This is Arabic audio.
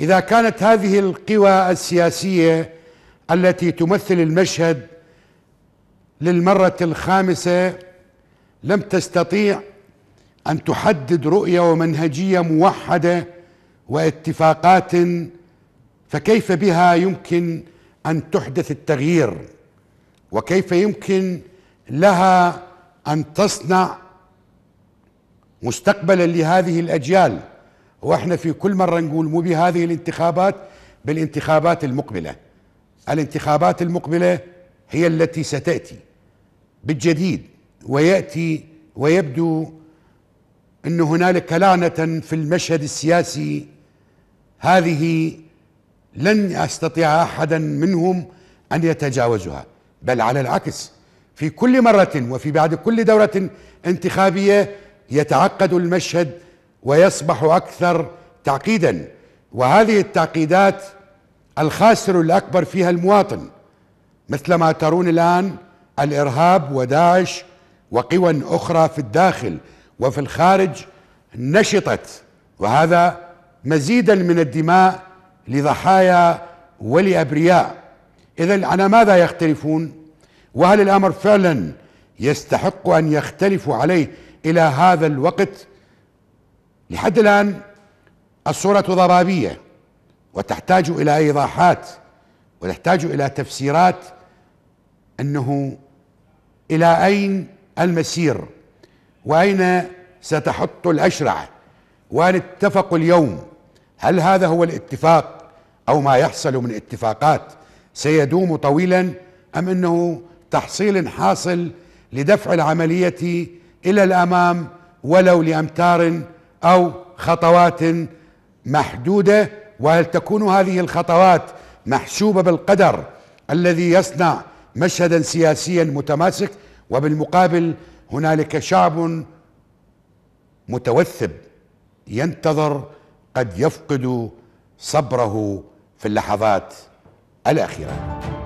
اذا كانت هذه القوى السياسيه التي تمثل المشهد للمره الخامسه لم تستطيع ان تحدد رؤيه ومنهجيه موحده واتفاقات فكيف بها يمكن ان تحدث التغيير وكيف يمكن لها ان تصنع مستقبلا لهذه الاجيال واحنا في كل مره نقول مو بهذه الانتخابات بالانتخابات المقبله الانتخابات المقبله هي التي ستاتي بالجديد وياتي ويبدو ان هنالك لعنه في المشهد السياسي هذه لن يستطيع احدا منهم ان يتجاوزها بل على العكس في كل مره وفي بعد كل دوره انتخابيه يتعقد المشهد ويصبح اكثر تعقيدا وهذه التعقيدات الخاسر الاكبر فيها المواطن مثل ما ترون الان الارهاب وداعش وقوى اخرى في الداخل وفي الخارج نشطت وهذا مزيدا من الدماء لضحايا ولابرياء اذا على ماذا يختلفون وهل الامر فعلا يستحق ان يختلفوا عليه الى هذا الوقت لحد الآن الصورة ضبابية وتحتاج إلى إيضاحات وتحتاج إلى تفسيرات أنه إلى أين المسير وأين ستحط الأشرعة وأن اتفقوا اليوم هل هذا هو الاتفاق أو ما يحصل من اتفاقات سيدوم طويلا أم أنه تحصيل حاصل لدفع العملية إلى الأمام ولو لأمتار او خطوات محدوده وهل تكون هذه الخطوات محسوبه بالقدر الذي يصنع مشهدا سياسيا متماسك وبالمقابل هنالك شعب متوثب ينتظر قد يفقد صبره في اللحظات الاخيره